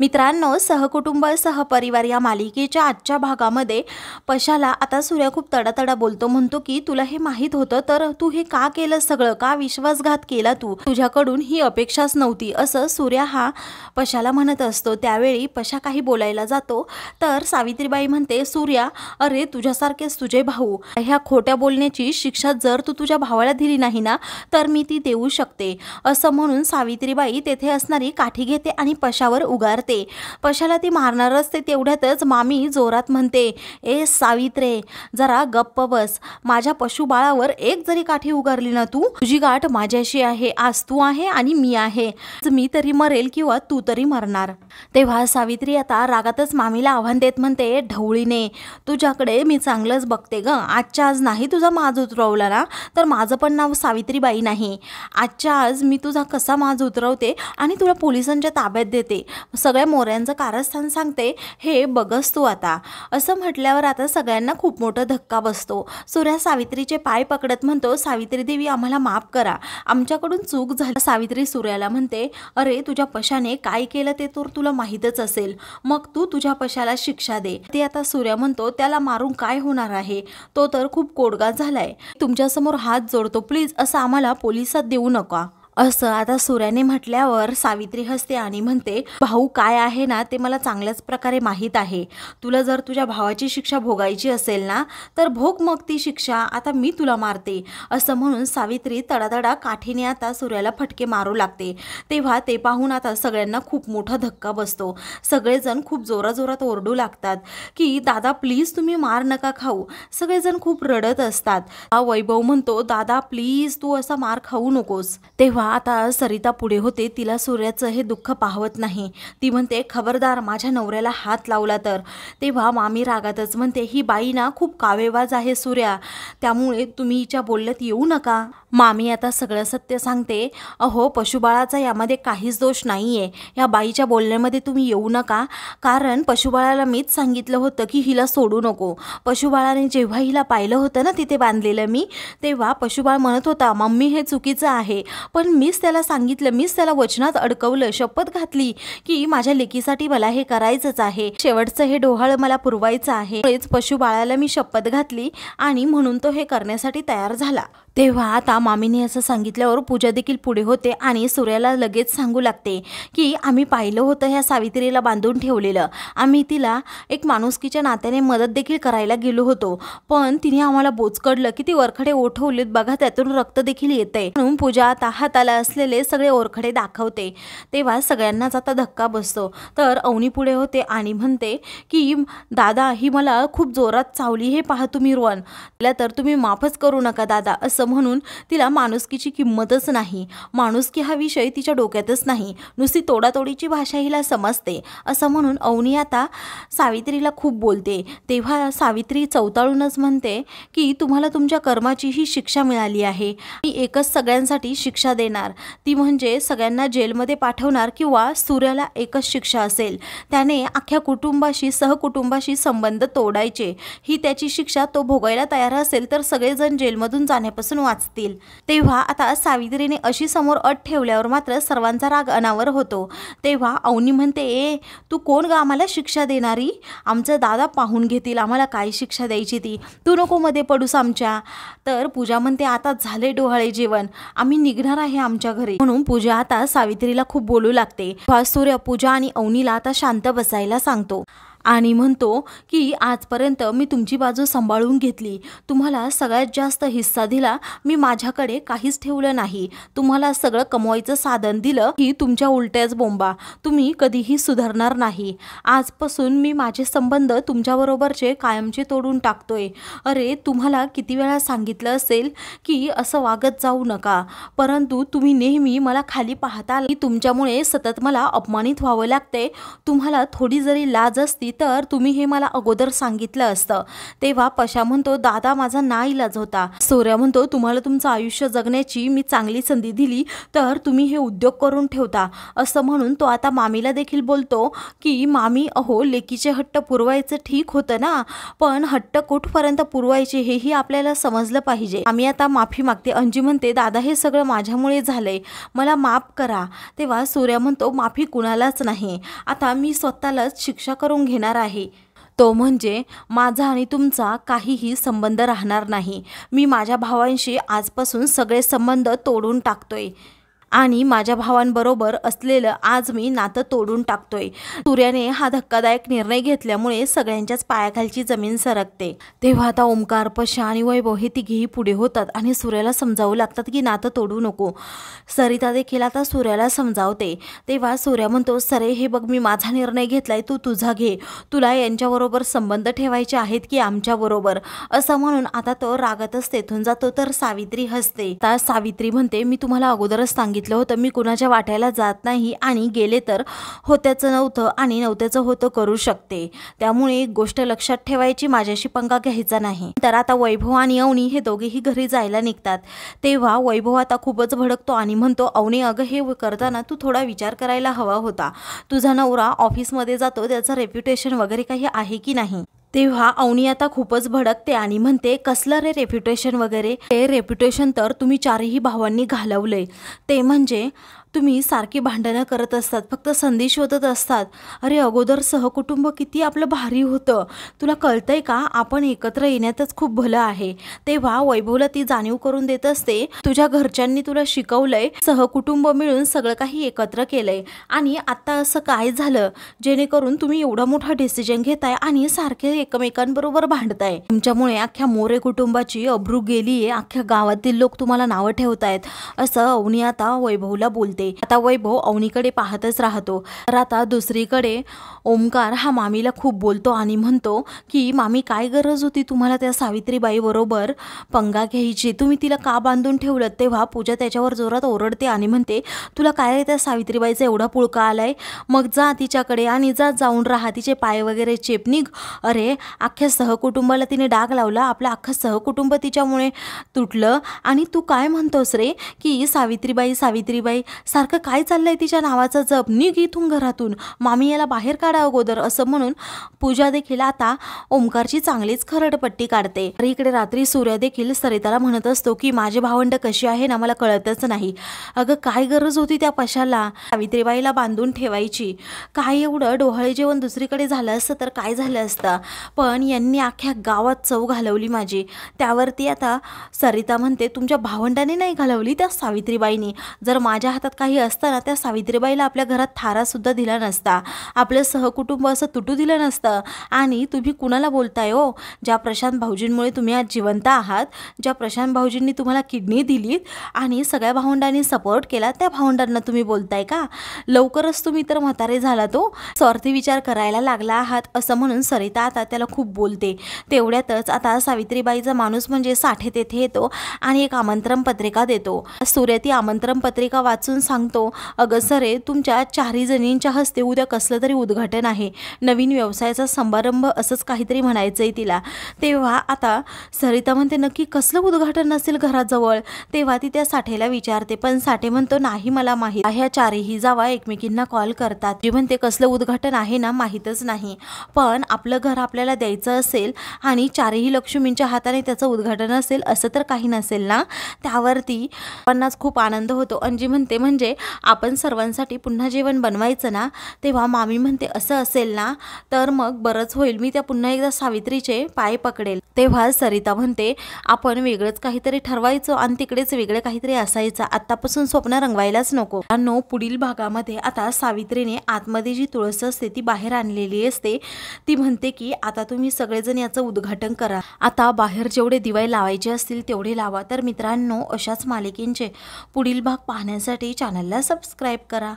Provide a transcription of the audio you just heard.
मित्रांनो सहकुटुंब सहपरिवार या मालिकेच्या आजच्या भागामध्ये पशाला आता सूर्या खूप तडातडा बोलतो म्हणतो की तुला हे माहीत होतं तर तू हे का केलं सगळं का विश्वासघात केला तू तुझ्याकडून ही अपेक्षाच नव्हती असं सूर्या हा पशाला म्हणत असतो त्यावेळी पशा काही बोलायला जातो तर सावित्रीबाई म्हणते सूर्या अरे तुझ्यासारखेच तुझे भाऊ ह्या खोट्या बोलण्याची शिक्षा जर तू तुझ्या भावाला दिली नाही ना तर मी ती देऊ शकते असं म्हणून सावित्रीबाई तेथे असणारी काठी घेते आणि पशावर उगार ते पशाला ती मारणारच ते तेवढ्यातच मामी जोरात म्हणते ए सावित्रे जरा गप्प बस माझ्या पशुबाळावर एक जरी काठी उगारली ना तू तुझी गाठ माझ्याशी आहे आज तू आहे आणि मी आहे मी तरी मरेल किंवा तू तरी मरणार तेव्हा सावित्री आता रागातच मामीला आव्हान देत म्हणते ढवळीने तुझ्याकडे मी चांगलंच बघते ग आजच्या आज नाही तुझा माज उतरवला ना तर माझं पण नाव सावित्रीबाई नाही आजच्या आज मी तुझा कसा माज उतरवते आणि तुला पोलिसांच्या ताब्यात देते सगळं सगळ्या मोऱ्यांचं कारस्थान सांगते हे बघस तू आता असं म्हटल्यावर आता सगळ्यांना खूप मोठा धक्का बसतो सूर्या सावित्रीचे पाय पकडत म्हणतो सावित्री देवी आम्हाला माफ करा आमच्याकडून चूक झाली सावित्री सूर्याला म्हणते अरे तुझ्या पशाने काय केलं ते तर तुला माहीतच असेल मग तू तुझ्या पशाला शिक्षा दे ते आता सूर्या म्हणतो त्याला मारून काय होणार आहे तो तर खूप कोडगा झालाय तुमच्यासमोर हात जोडतो प्लीज असं आम्हाला पोलिसात देऊ नका असं आता सूर्याने म्हटल्यावर सावित्री हसते आणि म्हणते भाऊ काय आहे ना ते मला चांगल्याच प्रकारे माहीत आहे तुला जर तुझ्या भावाची शिक्षा भोगायची असेल ना तर भोग मग ती शिक्षा आता मी तुला मारते असं म्हणून सावित्री तडातडा काठीने आता सूर्याला फटके मारू लागते तेव्हा ते पाहून आता सगळ्यांना खूप मोठा धक्का बसतो सगळेजण खूप जोराजोरात ओरडू लागतात की दादा प्लीज तुम्ही मार नका खाऊ सगळेजण खूप रडत असतात हा वैभव म्हणतो दादा प्लीज तू असा मार खाऊ नकोस तेव्हा आता सरिता पुढे होते तिला सूर्याचं हे दुःख पाहवत नाही ती म्हणते खबरदार माझ्या नवऱ्याला हात लावला तर तेव्हा मामी रागातच म्हणते ही बाई ना खूप कावेवाज आहे सूर्या त्यामुळे तुम्ही हिच्या बोलण्यात येऊ नका मामी आता सगळं सत्य सांगते अहो पशुबाळाचा यामध्ये काहीच दोष नाही आहे या बाईच्या बोलण्यामध्ये तुम्ही येऊ नका कारण पशुबाळाला मीच सांगितलं होतं की हिला सोडू नको पशुबाळाने जेव्हा हिला पाहिलं होतं ना तिथे बांधलेलं मी तेव्हा पशुबाळ म्हणत होता मम्मी हे चुकीचं आहे पण मीच त्याला सांगितलं मीच त्याला वचनात अडकवलं शपथ घातली की माझ्या लेकीसाठी मला हे करायचंच आहे शेवटचं हे डोहाळ मला पुरवायचं आहे पशुबाळाला मी शपथ घातली आणि म्हणून तो हे करण्यासाठी तयार झाला तेव्हा आता मामीने असं सांगितल्यावर पूजा देखील पुढे होते आणि सूर्याला लगेच सांगू लागते की आम्ही पाहिलं होतं ह्या सावित्रीला बांधून ठेवलेलं आम्ही तिला एक माणुसकीच्या नात्याने मदत देखील करायला गेलो होतो पण तिने आम्हाला बोचकडलं की ती ओरखडे ओठवलेत बघा त्यातून रक्त देखील येते म्हणून पूजा आता हाताला असलेले सगळे ओरखडे दाखवते तेव्हा सगळ्यांनाच आता धक्का बसतो तर अवनी पुढे होते आणि म्हणते की दादा ही मला खूप जोरात चावली हे पहा तुम्ही रोवन तर तुम्ही माफच करू नका दादा असं म्हणून तिला माणुसकीची किंमतच नाही माणुसकी हा विषय तिच्या डोक्यातच नाही नुसती तोडातोडीची भाषा हिला समजते असं म्हणून अवनी आता सावित्रीला खूप बोलते तेव्हा सावित्री चौताळूनच म्हणते की तुम्हाला तुमच्या कर्माची ही शिक्षा मिळाली आहे मी एकच सगळ्यांसाठी शिक्षा देणार ती म्हणजे सगळ्यांना जेलमध्ये पाठवणार किंवा सूर्याला एकच शिक्षा असेल त्याने अख्ख्या कुटुंबाशी सहकुटुंबाशी संबंध तोडायचे ही त्याची शिक्षा तो भोगायला तयार असेल तर सगळेजण जेलमधून जाण्यापासून वाचतील तेव्हा आता सावित्रीने अशी समोर अट ठेवल्यावर मात्र सर्वांचा राग अनावर होतो तेव्हा अवनी म्हणते ए तू कोण ग आम्हाला शिक्षा देणारी आमचं दादा पाहून घेतील आम्हाला काय शिक्षा द्यायची ती तू नको मध्ये पडूस आमच्या तर पूजा म्हणते आता झाले डोहाळे जेवण आम्ही निघणार आहे आमच्या घरी म्हणून पूजा आता सावित्रीला खूप बोलू लागते सूर्य पूजा आणि अवनीला आता शांत बसायला सांगतो आणि म्हणतो की आजपर्यंत मी तुमची बाजू सांभाळून घेतली तुम्हाला सगळ्यात जास्त हिस्सा दिला मी माझ्याकडे काहीच ठेवलं नाही तुम्हाला सगळं कमवायचं साधन दिलं की तुमच्या उलट्याच बोंबा तुम्ही कधीही सुधारणार नाही आजपासून मी माझे संबंध तुमच्याबरोबरचे कायमचे तोडून टाकतोय अरे तुम्हाला किती वेळा सांगितलं असेल की असं वागत जाऊ नका परंतु तुम्ही नेहमी मला खाली पाहता तुमच्यामुळे सतत मला अपमानित व्हावं लागते तुम्हाला थोडी जरी लाज असती तर तुम्ही हे मला अगोदर सांगितलं असतं तेव्हा पशा म्हणतो दादा माझा ना इलाज होता सोऱ्या म्हणतो तुम्हाला तुमचं आयुष्य जगण्याची मी चांगली संधी दिली तर तुम्ही हे उद्योग करून ठेवता असं म्हणून तो आता मामीला देखील बोलतो की मामी अहो लेकीचे हट्ट पुरवायचं ठीक होतं ना पण हट्ट कुठपर्यंत पुरवायचे हेही आपल्याला समजलं पाहिजे आम्ही आता माफी मागते अंजी म्हणते दादा हे सगळं माझ्यामुळे झालंय मला माफ करा तेव्हा सूर्या म्हणतो माफी कुणालाच नाही आता मी स्वतःलाच शिक्षा करून घेणार आहे तो म्हणजे माझा आणि तुमचा काहीही संबंध राहणार नाही मी माझ्या भावांशी आजपासून सगळे संबंध तोडून टाकतोय आणि माझ्या भावांबरोबर असलेलं आज मी नातं तोडून टाकतोय सूर्याने हा धक्कादायक निर्णय घेतल्यामुळे सगळ्यांच्याच पायाखालची जमीन सरकते तेव्हा आता ओंकार पशा आणि वैभव हे तिघेही पुढे होतात आणि सूर्याला समजावू लागतात की नातं तोडू नको सरिता देखील आता सूर्याला समजावते तेव्हा सूर्या म्हणतो सरे हे बघ मी माझा निर्णय घेतलाय तू तुझा घे तुला यांच्याबरोबर संबंध ठेवायचे आहेत की आमच्याबरोबर असं म्हणून आता तो रागतच तेथून जातो तर सावित्री हसते आता सावित्री म्हणते मी तुम्हाला अगोदरच सांगितलं सांगितलं होतं मी कुणाच्या वाट्याला जात नाही आणि गेले तर होत्याचं नव्हतं आणि नव्हत्याचं होतं करू शकते त्यामुळे एक गोष्ट लक्षात ठेवायची माझ्याशी पंगा घ्यायचा नाही तर आता वैभव आणि अवनी हे दोघेही घरी जायला निघतात तेव्हा वैभव आता खूपच भडकतो आणि म्हणतो अवनी अगं हे करताना तू थोडा विचार करायला हवा होता तुझा नवरा ऑफिसमध्ये जातो त्याचं रेप्युटेशन वगैरे काही आहे की नाही तेव्हा अवनी आता खूपच भडकते आणि म्हणते कसलं रे रेप्युटेशन वगैरे ते रेप्युटेशन तर तुम्ही चारही भावांनी घालवलंय ते म्हणजे तुम्ही सारखी भांडणं करत असतात फक्त संधी शोधत असतात अरे अगोदर सहकुटुंब किती आपलं भारी होतं तुला कळतंय का आपण एकत्र येण्यातच खूप भलं आहे तेव्हा वैभवला ती जाणीव करून देत असते तुझ्या घरच्यांनी तुला शिकवलंय सहकुटुंब मिळून सगळं काही एकत्र केलंय आणि आत्ता असं काय झालं जेणेकरून तुम्ही एवढा मोठा डिसिजन घेताय आणि सारखे एकमेकांबरोबर भांडताय तुमच्यामुळे अख्ख्या मोरे कुटुंबाची अब्रू गेलीये अख्ख्या गावातील लोक तुम्हाला नावं ठेवतायत असं अवनी आता वैभवला बोलते आता वैभव अवनीकडे पाहतच राहतो तर आता दुसरीकडे ओमकार हा मामीला खूप बोलतो आणि म्हणतो की मामी काय गरज होती तुम्हाला त्या सावित्रीबाई बरोबर पंगा घ्यायची तुम्ही तिला का बांधून ठेवलं तेव्हा पूजा त्याच्यावर जोरात ओरडते आणि म्हणते तुला काय त्या सावित्रीबाईचा एवढा पुळका आलाय मग जा तिच्याकडे आणि जा जाऊन राहा तिचे पाय वगैरे चेपनीक अरे अख्ख्या सहकुटुंबाला तिने डाग लावला आपलं अख्खं सहकुटुंब तिच्यामुळे तुटलं आणि तू काय म्हणतोस रे की सावित्रीबाई सावित्रीबाई सारखं काय चाललंय तिच्या नावाचा जप निघ इथून घरातून मामी याला बाहेर काढा अगोदर असं म्हणून पूजा देखील आता ओमकारची चांगलीच खरडपट्टी काढते तर इकडे रात्री सूर्य देखील सरिताला म्हणत असतो की माझे भावंड कशी आहे ना मला कळतच नाही अगं काय गरज होती त्या पशाला सावित्रीबाईला बांधून ठेवायची काय एवढं डोहाळे जेवण दुसरीकडे झालं असतं तर काय झालं असतं पण यांनी अख्ख्या गावात चव घालवली माझी त्यावरती आता सरिता म्हणते तुमच्या भावंडाने नाही घालवली त्या सावित्रीबाईने जर माझ्या हातात काय काही असताना त्या सावित्रीबाईला आपल्या घरात थारासुद्धा दिला नसता आपलं सहकुटुंब असं तुटू दिलं नसतं आणि तुम्ही कुणाला बोलताय हो ज्या प्रशांत भाऊजींमुळे तुम्ही आज जिवंत आहात ज्या प्रशांत भाऊजींनी तुम्हाला किडनी दिलीत आणि सगळ्या भावंडांनी सपोर्ट केला त्या भावंडांना तुम्ही बोलताय का लवकरच तुम्ही तर म्हातारे झाला तो हो. स्वार्थी विचार करायला लागला आहात असं म्हणून सरिता आता त्याला खूप बोलते तेवढ्यातच आता सावित्रीबाईचा माणूस म्हणजे साठे तेथे येतो आणि एक आमंत्रण पत्रिका देतो सूर्य ती आमंत्रण पत्रिका वाचून सांगतो अगं सरे तुमच्या चारही जणींच्या हस्ते उद्या कसलं तरी उद्घाटन आहे नवीन व्यवसायाचा समारंभ असंच काहीतरी म्हणायचं आहे तिला तेव्हा आता सरिता म्हणते नक्की कसलं उद्घाटन असेल घराजवळ तेव्हा ती त्या साठेला विचारते पण साठे म्हणतो नाही मला माहीत ह्या चारही जावा एकमेकींना कॉल करतात जी म्हणते कसलं उद्घाटन आहे ना माहीतच नाही पण आपलं घर आपल्याला द्यायचं असेल आणि चारही लक्ष्मींच्या हाताने त्याचं उद्घाटन असेल असं तर काही नसेल ना त्यावरती पन्नास खूप आनंद होतो अंजी म्हणते म्हणजे म्हणजे आपण सर्वांसाठी पुन्हा जेवण बनवायचं ना तेव्हा मामी म्हणते असं असेल ना तर मग बरंच होईल मी त्या पुन्हा एकदा सावित्रीचे पाय पकडेल तेव्हा सरिता म्हणते आपण वेगळंच काहीतरी ठरवायचो आणि तिकडेच वेगळं काहीतरी असायचं आत्तापासून स्वप्न रंगवायलाच नको नो पुढील भागामध्ये आता सावित्रीने आतमध्ये जी तुळस असते ती बाहेर आणलेली असते ती म्हणते की आता तुम्ही सगळेजण याचं उद्घाटन करा आता बाहेर जेवढे दिवाळी लावायचे असतील तेवढे लावा तर मित्रांनो अशाच मालिकेंचे पुढील भाग पाहण्यासाठी चॅनलला सबस्क्राईब करा